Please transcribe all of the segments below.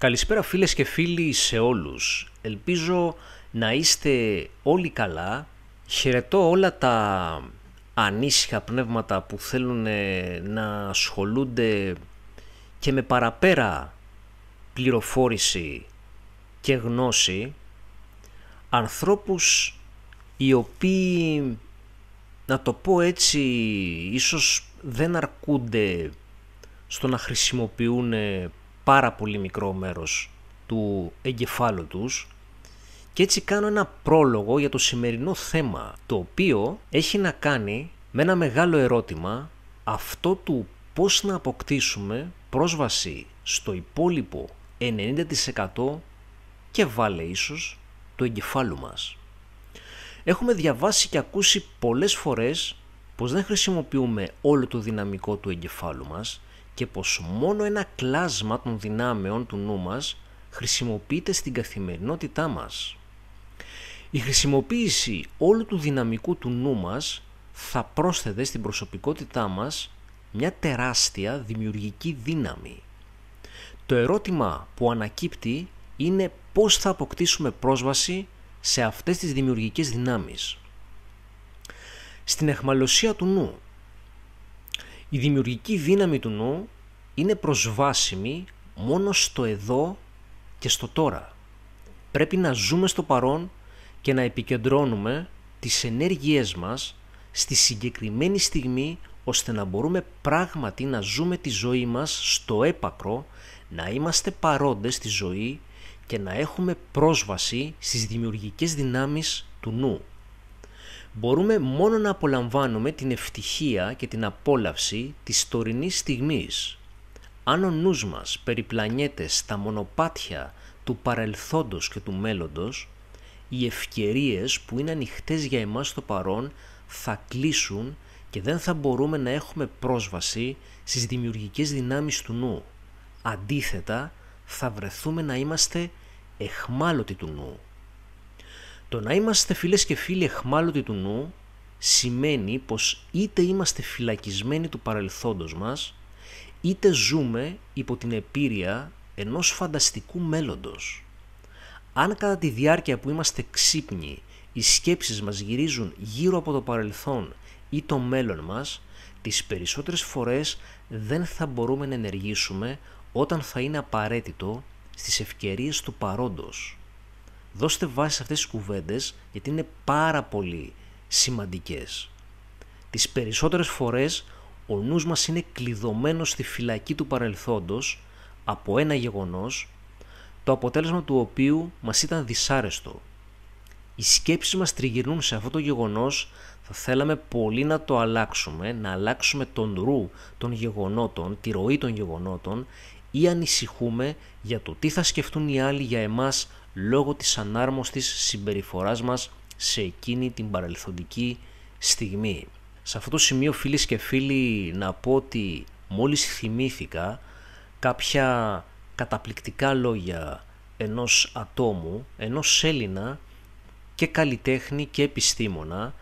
Καλησπέρα φίλες και φίλοι σε όλους. Ελπίζω να είστε όλοι καλά. Χαιρετώ όλα τα ανήσυχα πνεύματα που θέλουν ε, να ασχολούνται και με παραπέρα πληροφόρηση και γνώση ανθρώπους οι οποίοι να το πω έτσι ίσως δεν αρκούνται στο να χρησιμοποιούν ε, πάρα πολύ μικρό μέρος του εγκεφάλου τους και έτσι κάνω ένα πρόλογο για το σημερινό θέμα το οποίο έχει να κάνει με ένα μεγάλο ερώτημα αυτό του πώς να αποκτήσουμε πρόσβαση στο υπόλοιπο 90% και βάλε ίσως το εγκεφάλου μας. Έχουμε διαβάσει και ακούσει πολλές φορές πως δεν χρησιμοποιούμε όλο το δυναμικό του εγκεφάλου μας και πως μόνο ένα κλάσμα των δυνάμεων του νου μας χρησιμοποιείται στην καθημερινότητά μας. Η χρησιμοποίηση όλου του δυναμικού του νου μας θα πρόσθεται στην προσωπικότητά μας μια τεράστια δημιουργική δύναμη. Το ερώτημα που ανακύπτει είναι πώς θα αποκτήσουμε πρόσβαση σε αυτές τις δημιουργικές δυνάμεις. Στην εχμαλωσία του νου η δημιουργική δύναμη του νου είναι προσβάσιμη μόνο στο εδώ και στο τώρα. Πρέπει να ζούμε στο παρόν και να επικεντρώνουμε τις ενέργειές μας στη συγκεκριμένη στιγμή ώστε να μπορούμε πράγματι να ζούμε τη ζωή μας στο έπακρο, να είμαστε παρόντες στη ζωή και να έχουμε πρόσβαση στις δημιουργικές δυνάμεις του νου μπορούμε μόνο να απολαμβάνουμε την ευτυχία και την απόλαυση της τωρινής στιγμής. Αν ο νους μας περιπλανιέται στα μονοπάτια του παρελθόντος και του μέλλοντος, οι ευκαιρίες που είναι ανοιχτές για εμάς το παρόν θα κλείσουν και δεν θα μπορούμε να έχουμε πρόσβαση στις δημιουργικές δυνάμεις του νου. Αντίθετα, θα βρεθούμε να είμαστε εχμάλωτοι του νου. Το να είμαστε φίλες και φίλοι εχμάλωτοι του νου σημαίνει πως είτε είμαστε φυλακισμένοι του παρελθόντος μας, είτε ζούμε υπό την επίρρεια ενός φανταστικού μέλλοντος. Αν κατά τη διάρκεια που είμαστε ξύπνοι οι σκέψεις μας γυρίζουν γύρω από το παρελθόν ή το μέλλον μας, τις περισσότερες φορές δεν θα μπορούμε να ενεργήσουμε όταν θα είναι απαραίτητο στις ευκαιρίες του παρόντος δώστε βάση σε αυτές τις κουβέντες γιατί είναι πάρα πολύ σημαντικές. Τις περισσότερες φορές ο νους μας είναι κλειδωμένος στη φυλακή του παρελθόντος από ένα γεγονός, το αποτέλεσμα του οποίου μας ήταν δυσάρεστο. Οι σκέψεις μας τριγυρνούν σε αυτό το γεγονός, θα θέλαμε πολύ να το αλλάξουμε, να αλλάξουμε τον ρου των γεγονότων, τη ροή των γεγονότων ή ανησυχούμε για το τι θα σκεφτούν οι άλλοι για εμάς λόγω της ανάρμοστης συμπεριφοράς μας σε εκείνη την παρελθοντική στιγμή. Σε αυτό το σημείο φίλες και φίλοι να πω ότι μόλις θυμήθηκα κάποια καταπληκτικά λόγια ενός ατόμου, ενός Έλληνα και καλλιτέχνη και επιστήμονα.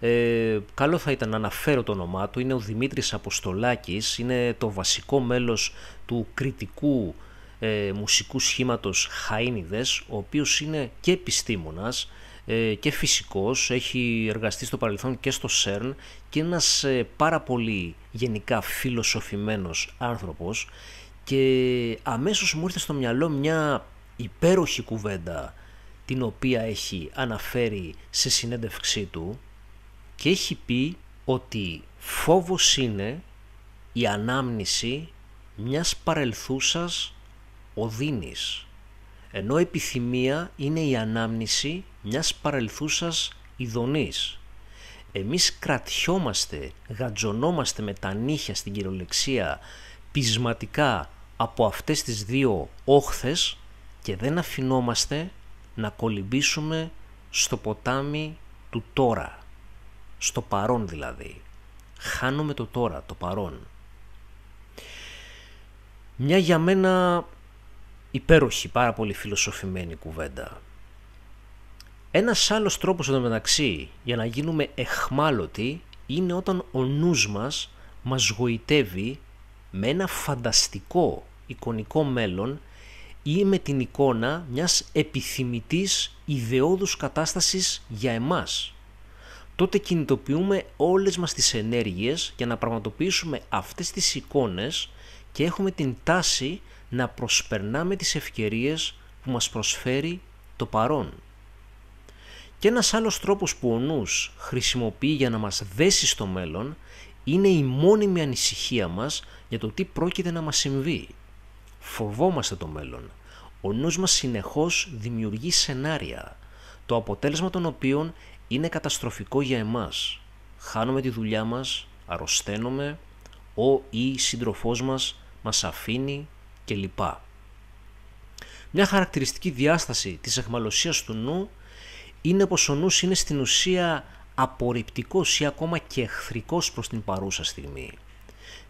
Ε, καλό θα ήταν να αναφέρω το όνομά του, είναι ο Δημήτρης Αποστολάκης, είναι το βασικό μέλος του κριτικού ε, μουσικού σχήματος Χαΐνιδες, ο οποίος είναι και επιστήμονας ε, και φυσικός, έχει εργαστεί στο παρελθόν και στο ΣΕΡΝ και ένας ε, πάρα πολύ γενικά φιλοσοφημένος άνθρωπος και αμέσως μου ήρθε στο μυαλό μια υπέροχη κουβέντα την οποία έχει αναφέρει σε συνέντευξή του και έχει πει ότι φόβος είναι η ανάμνηση μιας παρελθούσας οδύνης, ενώ επιθυμία είναι η ανάμνηση μιας παρελθούσας ειδονής. Εμείς κρατιόμαστε, γατζωνόμαστε με τα νύχια στην κυριολεξία πεισματικά από αυτές τις δύο όχθες και δεν αφινόμαστε να κολυμπήσουμε στο ποτάμι του τώρα, στο παρόν δηλαδή. Χάνουμε το τώρα, το παρόν. Μια για μένα υπέροχη, πάρα πολύ φιλοσοφημένη κουβέντα. Ένας άλλος τρόπος εδώ μεταξύ για να γίνουμε εχμάλωτοι είναι όταν ο νους μας μας γοητεύει με ένα φανταστικό εικονικό μέλλον ή με την εικόνα μιας επιθυμητής ιδεώδους κατάστασης για εμάς. Τότε κινητοποιούμε όλες μας τις ενέργειες για να πραγματοποιήσουμε αυτές τις εικόνες και έχουμε την τάση να προσπερνάμε τις ευκαιρίες που μας προσφέρει το παρόν. Και ένας άλλος τρόπος που ο νους χρησιμοποιεί για να μας δέσει στο μέλλον είναι η μόνιμη ανησυχία μας για το τι πρόκειται να μας συμβεί. Φοβόμαστε το μέλλον. Ο νους μας συνεχώς δημιουργεί σενάρια, το αποτέλεσμα των οποίων είναι καταστροφικό για εμάς. Χάνουμε τη δουλειά μας, αρρωσταίνουμε, ο ή σύντροφός μας μας αφήνει, μια χαρακτηριστική διάσταση της εχμαλωσίας του νου είναι πως ο νους είναι στην ουσία απορριπτικός ή ακόμα και εχθρικός προς την παρούσα στιγμή.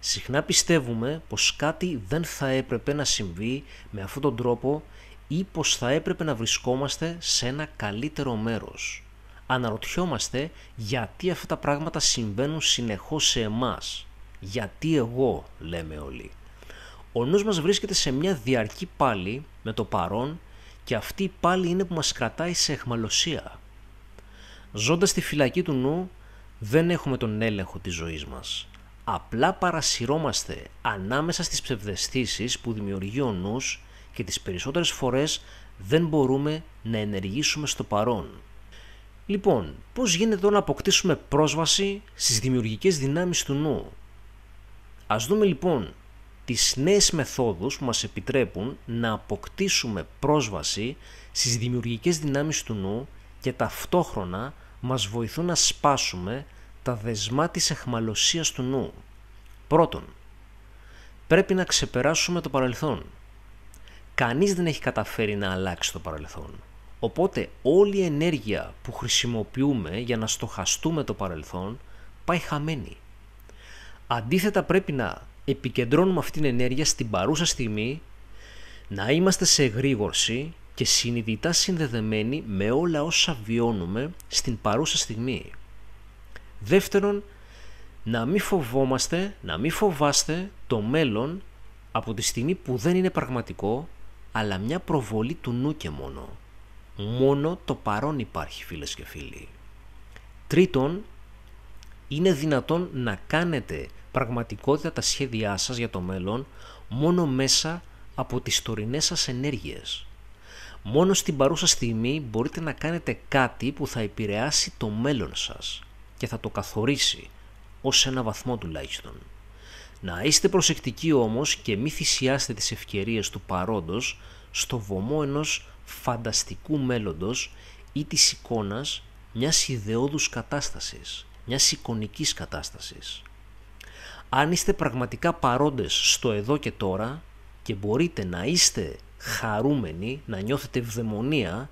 Συχνά πιστεύουμε πως κάτι δεν θα έπρεπε να συμβεί με αυτόν τον τρόπο ή πως θα έπρεπε να βρισκόμαστε σε ένα καλύτερο μέρος. Αναρωτιόμαστε γιατί αυτά τα πράγματα συμβαίνουν συνεχώς σε εμάς. Γιατί εγώ, λέμε όλοι. Ο νους μας βρίσκεται σε μια διαρκή πάλι με το παρόν και αυτή η πάλι είναι που μας κρατάει σε εχμαλωσία. Ζώντας στη φυλακή του νου δεν έχουμε τον έλεγχο της ζωής μας. Απλά παρασυρώμαστε ανάμεσα στις ψευδεστήσεις που δημιουργεί ο νους και τις περισσότερες φορές δεν μπορούμε να ενεργήσουμε στο παρόν. Λοιπόν, πώς γίνεται εδώ να αποκτήσουμε πρόσβαση στις δημιουργικές δυνάμεις του νου. Ας δούμε λοιπόν τις νέες μεθόδους που μας επιτρέπουν να αποκτήσουμε πρόσβαση στις δημιουργικές δυνάμεις του νου και ταυτόχρονα μας βοηθούν να σπάσουμε τα δεσμά της εχμαλωσίας του νου. Πρώτον, πρέπει να ξεπεράσουμε το παρελθόν. Κανείς δεν έχει καταφέρει να αλλάξει το παρελθόν. Οπότε όλη η ενέργεια που χρησιμοποιούμε για να στοχαστούμε το παρελθόν πάει χαμένη. Αντίθετα πρέπει να επικεντρώνουμε αυτήν την ενέργεια στην παρούσα στιγμή, να είμαστε σε εγρήγορση και συνειδητά συνδεδεμένοι με όλα όσα βιώνουμε στην παρούσα στιγμή. Δεύτερον, να μην φοβόμαστε, να μην φοβάστε το μέλλον από τη στιγμή που δεν είναι πραγματικό, αλλά μια προβολή του νου και μόνο. Μόνο το παρόν υπάρχει φίλες και φίλοι. Τρίτον, είναι δυνατόν να κάνετε πραγματικότητα τα σχέδιά σας για το μέλλον μόνο μέσα από τις τωρινές σας ενέργειες. Μόνο στην παρούσα στιγμή μπορείτε να κάνετε κάτι που θα επηρεάσει το μέλλον σας και θα το καθορίσει, ως ένα βαθμό τουλάχιστον. Να είστε προσεκτικοί όμως και μη θυσιάσετε τις ευκαιρίες του παρόντος στο βωμό ενός φανταστικού μέλλοντος ή της εικόνας μιας ιδεώδους κατάστασης, μιας εικονικής κατάστασης αν είστε πραγματικά παρόντες στο εδώ και τώρα και μπορείτε να είστε χαρούμενοι, να νιώθετε ευδαιμονία,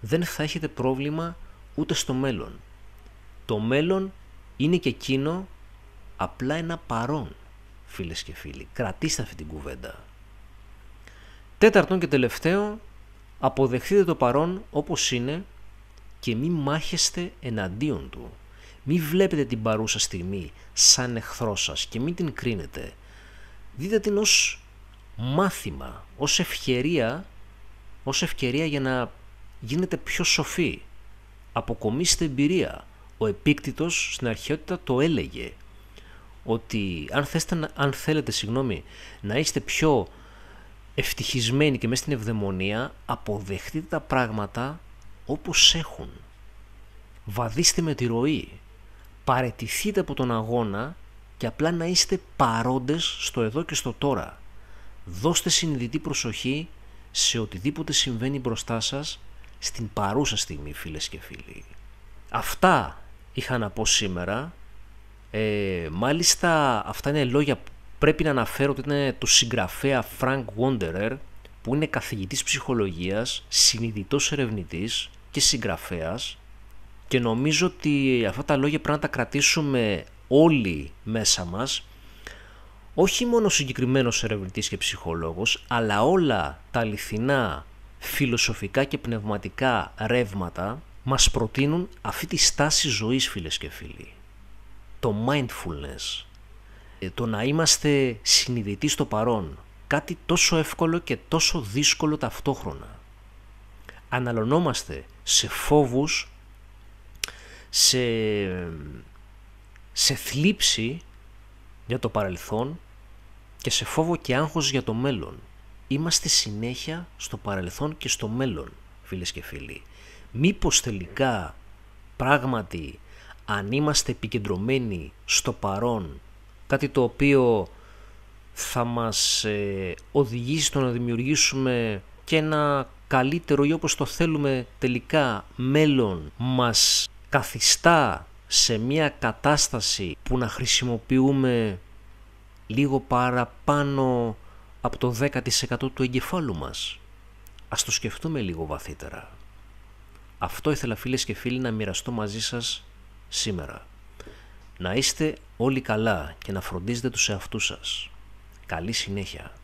δεν θα έχετε πρόβλημα ούτε στο μέλλον. Το μέλλον είναι και εκείνο απλά ένα παρόν, φίλες και φίλοι. Κρατήστε αυτή την κουβέντα. Τέταρτον και τελευταίο, αποδεχτείτε το παρόν όπως είναι και μη μάχεστε εναντίον του. Μην βλέπετε την παρούσα στιγμή σαν εχθρό σας και μην την κρίνετε. Δείτε την ως μάθημα, ως ευκαιρία, ως ευκαιρία για να γίνετε πιο σοφοί. Αποκομίστε εμπειρία. Ο επίκτητος στην αρχαιότητα το έλεγε ότι αν, θέστε, αν θέλετε συγγνώμη, να είστε πιο ευτυχισμένοι και μέσα στην ευδαιμονία, αποδεχτείτε τα πράγματα όπως έχουν. Βαδίστε με τη ροή παρετηθείτε από τον αγώνα και απλά να είστε παρόντες στο εδώ και στο τώρα. Δώστε συνειδητή προσοχή σε οτιδήποτε συμβαίνει μπροστά σας στην παρούσα στιγμή φίλες και φίλοι. Αυτά είχα να πω σήμερα. Ε, μάλιστα αυτά είναι λόγια που πρέπει να αναφέρω ότι είναι του συγγραφέα Frank Wanderer που είναι καθηγητής ψυχολογίας, συνειδητός ερευνητής και συγγραφέας και νομίζω ότι αυτά τα λόγια πρέπει να τα κρατήσουμε όλοι μέσα μας όχι μόνο συγκεκριμένος ερευνητής και ψυχολόγος αλλά όλα τα αληθινά φιλοσοφικά και πνευματικά ρεύματα μας προτείνουν αυτή τη στάση ζωής φίλες και φίλοι το mindfulness ε, το να είμαστε συνειδητοί στο παρόν κάτι τόσο εύκολο και τόσο δύσκολο ταυτόχρονα αναλωνόμαστε σε φόβους σε, σε θλίψη για το παρελθόν και σε φόβο και άγχος για το μέλλον. Είμαστε συνέχεια στο παρελθόν και στο μέλλον, φίλες και φίλοι. Μήπως τελικά πράγματι αν είμαστε επικεντρωμένοι στο παρόν, κάτι το οποίο θα μας ε, οδηγήσει στο να δημιουργήσουμε και ένα καλύτερο ή όπως το θέλουμε τελικά μέλλον μας καθιστά σε μια κατάσταση που να χρησιμοποιούμε λίγο παραπάνω από το 10% του εγκεφάλου μας. Ας το σκεφτούμε λίγο βαθύτερα. Αυτό ήθελα φίλες και φίλοι να μοιραστώ μαζί σας σήμερα. Να είστε όλοι καλά και να φροντίζετε τους εαυτούς σας. Καλή συνέχεια.